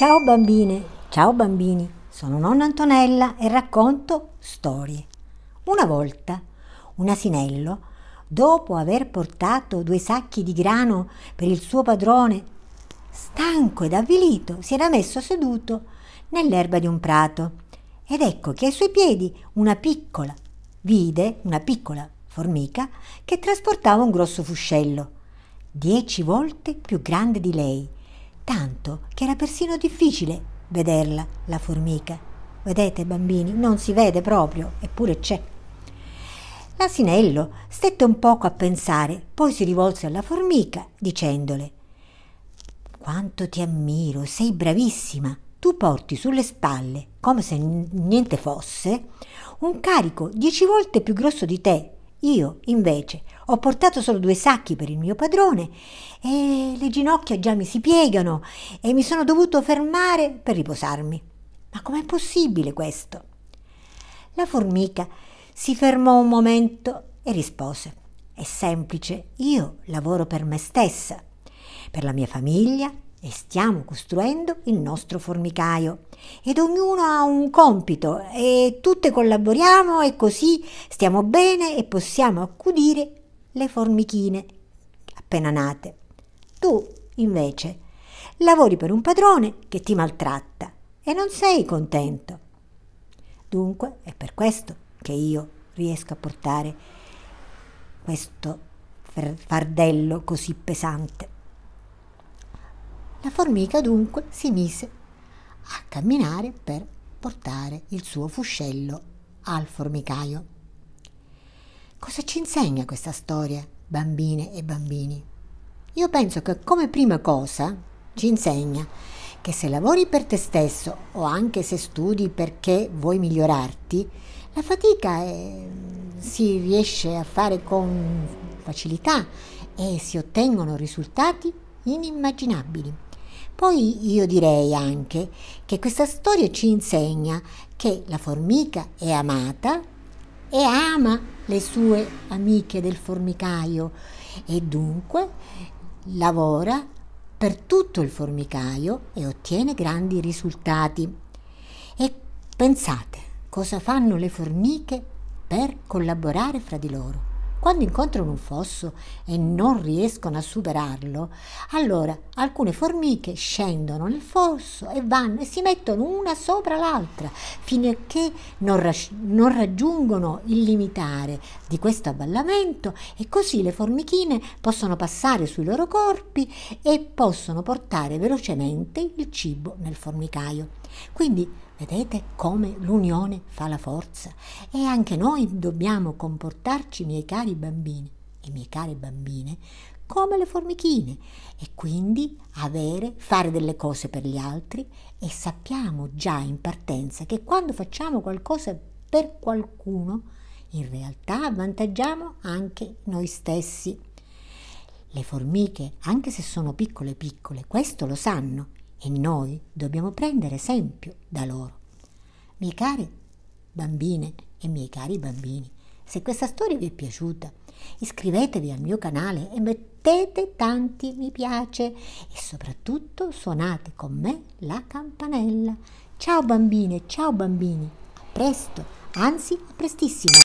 Ciao bambine, ciao bambini, sono nonna Antonella e racconto storie. Una volta un asinello, dopo aver portato due sacchi di grano per il suo padrone, stanco ed avvilito, si era messo seduto nell'erba di un prato ed ecco che ai suoi piedi una piccola, vide una piccola formica che trasportava un grosso fuscello, dieci volte più grande di lei tanto che era persino difficile vederla, la formica. Vedete, bambini, non si vede proprio, eppure c'è. L'asinello stette un poco a pensare, poi si rivolse alla formica dicendole Quanto ti ammiro, sei bravissima. Tu porti sulle spalle, come se niente fosse, un carico dieci volte più grosso di te. Io, invece, ho portato solo due sacchi per il mio padrone e le ginocchia già mi si piegano e mi sono dovuto fermare per riposarmi. Ma com'è possibile questo? La formica si fermò un momento e rispose. È semplice, io lavoro per me stessa, per la mia famiglia e stiamo costruendo il nostro formicaio. Ed ognuno ha un compito e tutte collaboriamo e così stiamo bene e possiamo accudire le formichine appena nate. Tu, invece, lavori per un padrone che ti maltratta e non sei contento. Dunque è per questo che io riesco a portare questo fardello così pesante. La formica dunque si mise a camminare per portare il suo fuscello al formicaio. Cosa ci insegna questa storia, bambine e bambini? Io penso che come prima cosa ci insegna che se lavori per te stesso o anche se studi perché vuoi migliorarti, la fatica è, eh, si riesce a fare con facilità e si ottengono risultati inimmaginabili. Poi io direi anche che questa storia ci insegna che la formica è amata e ama le sue amiche del formicaio e dunque lavora per tutto il formicaio e ottiene grandi risultati. E pensate cosa fanno le formiche per collaborare fra di loro. Quando incontrano un fosso e non riescono a superarlo, allora alcune formiche scendono nel fosso e vanno e si mettono una sopra l'altra fino a che non, ras- non raggiungono il limitare di questo avvallamento e così le formichine possono passare sui loro corpi e possono portare velocemente il cibo nel formicaio. Quindi vedete come l'unione fa la forza e anche noi dobbiamo comportarci, miei cari cari bambini e mie care bambine come le formichine e quindi avere, fare delle cose per gli altri e sappiamo già in partenza che quando facciamo qualcosa per qualcuno in realtà avvantaggiamo anche noi stessi. Le formiche, anche se sono piccole piccole, questo lo sanno e noi dobbiamo prendere esempio da loro. Mie care bambine e miei cari bambini, se questa storia vi è piaciuta, iscrivetevi al mio canale e mettete tanti mi piace e soprattutto suonate con me la campanella. Ciao bambine, ciao bambini, a presto, anzi a prestissimo.